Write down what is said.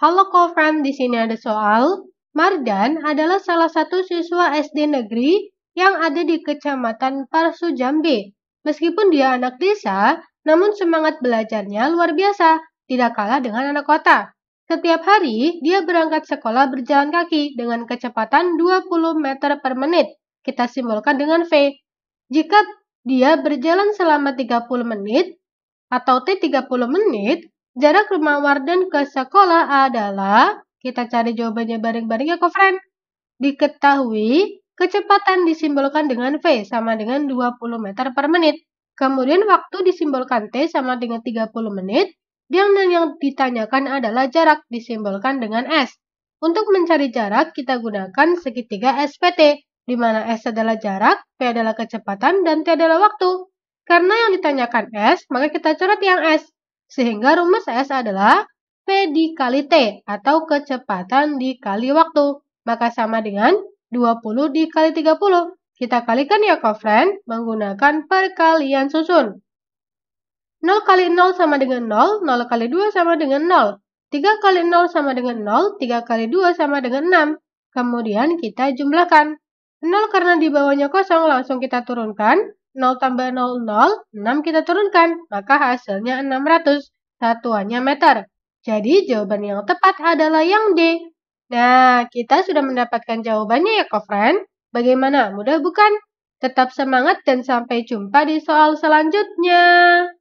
Halo Kofran, di sini ada soal. Mardan adalah salah satu siswa SD negeri yang ada di Kecamatan Parsu Jambi. Meskipun dia anak desa, namun semangat belajarnya luar biasa, tidak kalah dengan anak kota. Setiap hari, dia berangkat sekolah berjalan kaki dengan kecepatan 20 meter per menit. Kita simbolkan dengan V. Jika dia berjalan selama 30 menit atau T 30 menit, Jarak rumah Warden ke sekolah adalah, kita cari jawabannya bareng-bareng ya kofren. Diketahui, kecepatan disimbolkan dengan V sama dengan 20 meter per menit. Kemudian waktu disimbolkan T sama dengan 30 menit. Dan yang ditanyakan adalah jarak disimbolkan dengan S. Untuk mencari jarak, kita gunakan segitiga SPT, di mana S adalah jarak, v adalah kecepatan, dan T adalah waktu. Karena yang ditanyakan S, maka kita coret yang S. Sehingga rumus S adalah P dikali T atau kecepatan dikali waktu. Maka sama dengan 20 dikali 30. Kita kalikan ya, friend, menggunakan perkalian susun. 0 kali 0 sama dengan 0, 0 kali 2 sama dengan 0. 3 kali 0 sama dengan 0, 3 kali 2 sama dengan 6. Kemudian kita jumlahkan. 0 karena di bawahnya kosong langsung kita turunkan. 0 tambah 0, 0, 6 kita turunkan, maka hasilnya 600, satuannya meter. Jadi jawaban yang tepat adalah yang D. Nah, kita sudah mendapatkan jawabannya ya, Kofren. Bagaimana? Mudah bukan? Tetap semangat dan sampai jumpa di soal selanjutnya.